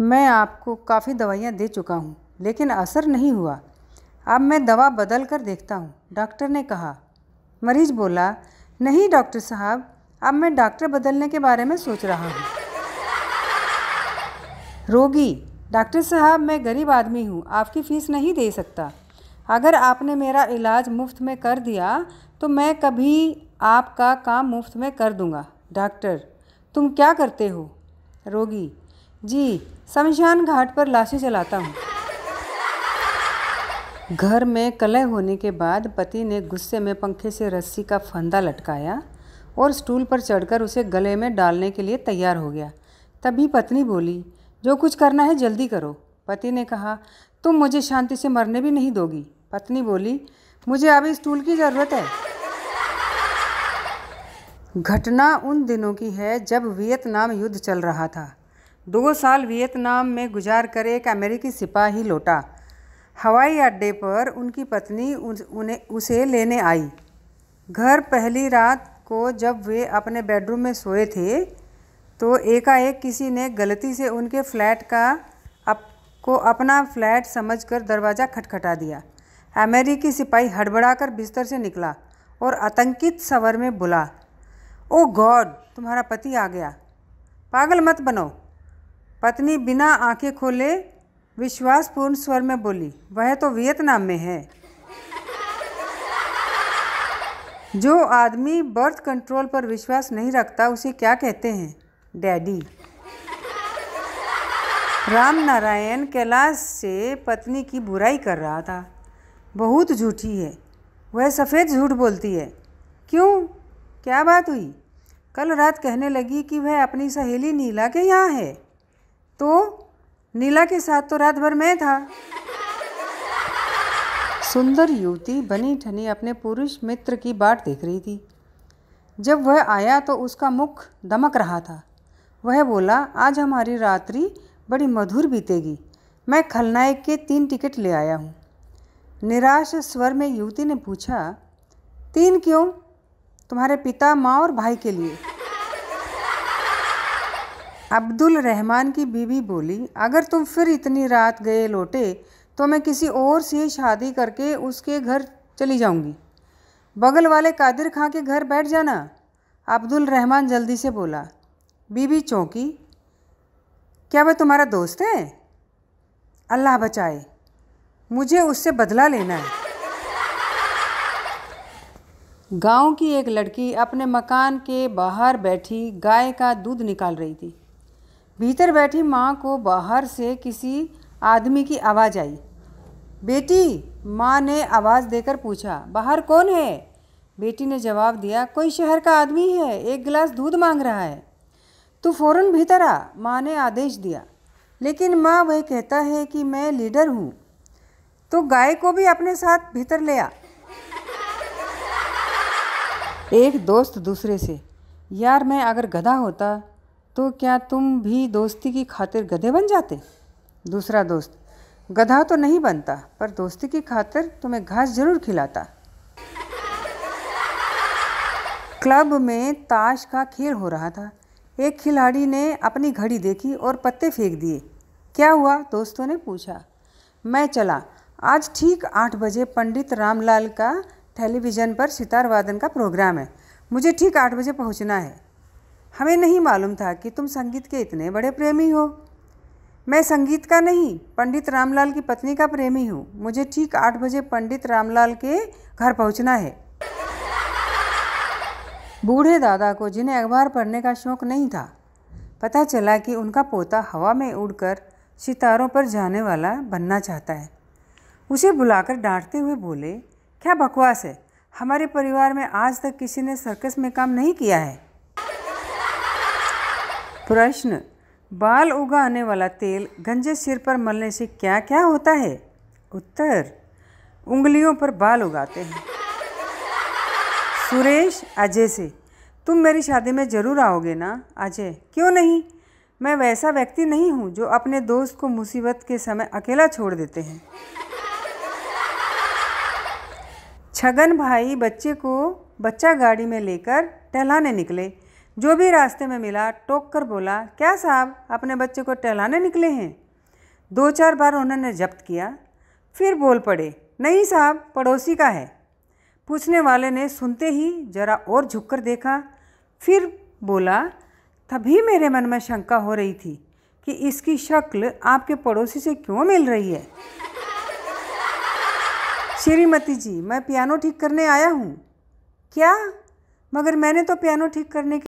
मैं आपको काफ़ी दवाइयाँ दे चुका हूँ लेकिन असर नहीं हुआ अब मैं दवा बदल कर देखता हूँ डॉक्टर ने कहा मरीज बोला नहीं डॉक्टर साहब अब मैं डॉक्टर बदलने के बारे में सोच रहा हूँ रोगी डॉक्टर साहब मैं गरीब आदमी हूँ आपकी फ़ीस नहीं दे सकता अगर आपने मेरा इलाज मुफ्त में कर दिया तो मैं कभी आपका काम मुफ्त में कर दूँगा डॉक्टर तुम क्या करते हो रोगी जी शमशान घाट पर लाशें जलाता हूँ घर में कलह होने के बाद पति ने गुस्से में पंखे से रस्सी का फंदा लटकाया और स्टूल पर चढ़कर उसे गले में डालने के लिए तैयार हो गया तभी पत्नी बोली जो कुछ करना है जल्दी करो पति ने कहा तुम मुझे शांति से मरने भी नहीं दोगी पत्नी बोली मुझे अभी स्टूल की ज़रूरत है घटना उन दिनों की है जब वियतनाम युद्ध चल रहा था दो साल वियतनाम में गुजार कर एक अमेरिकी सिपाही लौटा हवाई अड्डे पर उनकी पत्नी उन्हें उसे लेने आई घर पहली रात को जब वे अपने बेडरूम में सोए थे तो एकाएक किसी ने गलती से उनके फ्लैट का अप, को अपना फ्लैट समझकर दरवाज़ा खटखटा दिया अमेरिकी सिपाही हड़बड़ाकर बिस्तर से निकला और आतंकित सवर में बोला ओ गॉड तुम्हारा पति आ गया पागल मत बनो पत्नी बिना आंखें खोले विश्वासपूर्ण स्वर में बोली वह तो वियतनाम में है जो आदमी बर्थ कंट्रोल पर विश्वास नहीं रखता उसे क्या कहते हैं डैडी राम नारायण कैलाश से पत्नी की बुराई कर रहा था बहुत झूठी है वह सफ़ेद झूठ बोलती है क्यों क्या बात हुई कल रात कहने लगी कि वह अपनी सहेली नीला के यहाँ है तो नीला के साथ तो रात भर मैं था सुंदर युवती बनी ठनी अपने पुरुष मित्र की बाट देख रही थी जब वह आया तो उसका मुख दमक रहा था वह बोला आज हमारी रात्रि बड़ी मधुर बीतेगी मैं खलनायक के तीन टिकट ले आया हूँ निराश स्वर में युवती ने पूछा तीन क्यों तुम्हारे पिता माँ और भाई के लिए अब्दुल रहमान की बीवी बोली अगर तुम फिर इतनी रात गए लौटे तो मैं किसी और से शादी करके उसके घर चली जाऊंगी बगल वाले कादिर खां के घर बैठ जाना अब्दुल रहमान जल्दी से बोला बीबी चौंकी क्या वह तुम्हारा दोस्त है अल्लाह बचाए मुझे उससे बदला लेना है गांव की एक लड़की अपने मकान के बाहर बैठी गाय का दूध निकाल रही थी भीतर बैठी माँ को बाहर से किसी आदमी की आवाज़ आई बेटी माँ ने आवाज़ देकर पूछा बाहर कौन है बेटी ने जवाब दिया कोई शहर का आदमी है एक गिलास दूध मांग रहा है तू फौरन भीतर आ माँ ने आदेश दिया लेकिन माँ वह कहता है कि मैं लीडर हूँ तो गाय को भी अपने साथ भीतर ले आ एक दोस्त दूसरे से यार मैं अगर गधा होता तो क्या तुम भी दोस्ती की खातिर गधे बन जाते दूसरा दोस्त गधा तो नहीं बनता पर दोस्ती की खातिर तुम्हें घास जरूर खिलाता क्लब में ताश का खेल हो रहा था एक खिलाड़ी ने अपनी घड़ी देखी और पत्ते फेंक दिए क्या हुआ दोस्तों ने पूछा मैं चला आज ठीक आठ बजे पंडित रामलाल का टेलीविज़न पर सितार वादन का प्रोग्राम है मुझे ठीक आठ बजे पहुंचना है हमें नहीं मालूम था कि तुम संगीत के इतने बड़े प्रेमी हो मैं संगीत का नहीं पंडित रामलाल की पत्नी का प्रेमी हूँ मुझे ठीक आठ बजे पंडित रामलाल के घर पहुँचना है बूढ़े दादा को जिन्हें अखबार पढ़ने का शौक नहीं था पता चला कि उनका पोता हवा में उड़कर सितारों पर जाने वाला बनना चाहता है उसे बुलाकर डांटते हुए बोले क्या बकवास है हमारे परिवार में आज तक किसी ने सर्कस में काम नहीं किया है प्रश्न बाल उगाने वाला तेल गंजे सिर पर मलने से क्या क्या होता है उत्तर उंगलियों पर बाल उगाते हैं सुरेश अजय से तुम मेरी शादी में ज़रूर आओगे ना अजय क्यों नहीं मैं वैसा व्यक्ति नहीं हूँ जो अपने दोस्त को मुसीबत के समय अकेला छोड़ देते हैं छगन भाई बच्चे को बच्चा गाड़ी में लेकर टहलाने निकले जो भी रास्ते में मिला टोक कर बोला क्या साहब अपने बच्चे को टहलाने निकले हैं दो चार बार उन्होंने जब्त किया फिर बोल पड़े नहीं साहब पड़ोसी का है पूछने वाले ने सुनते ही जरा और झुककर देखा फिर बोला तभी मेरे मन में शंका हो रही थी कि इसकी शक्ल आपके पड़ोसी से क्यों मिल रही है श्रीमती जी मैं पियानो ठीक करने आया हूँ क्या मगर मैंने तो पियानो ठीक करने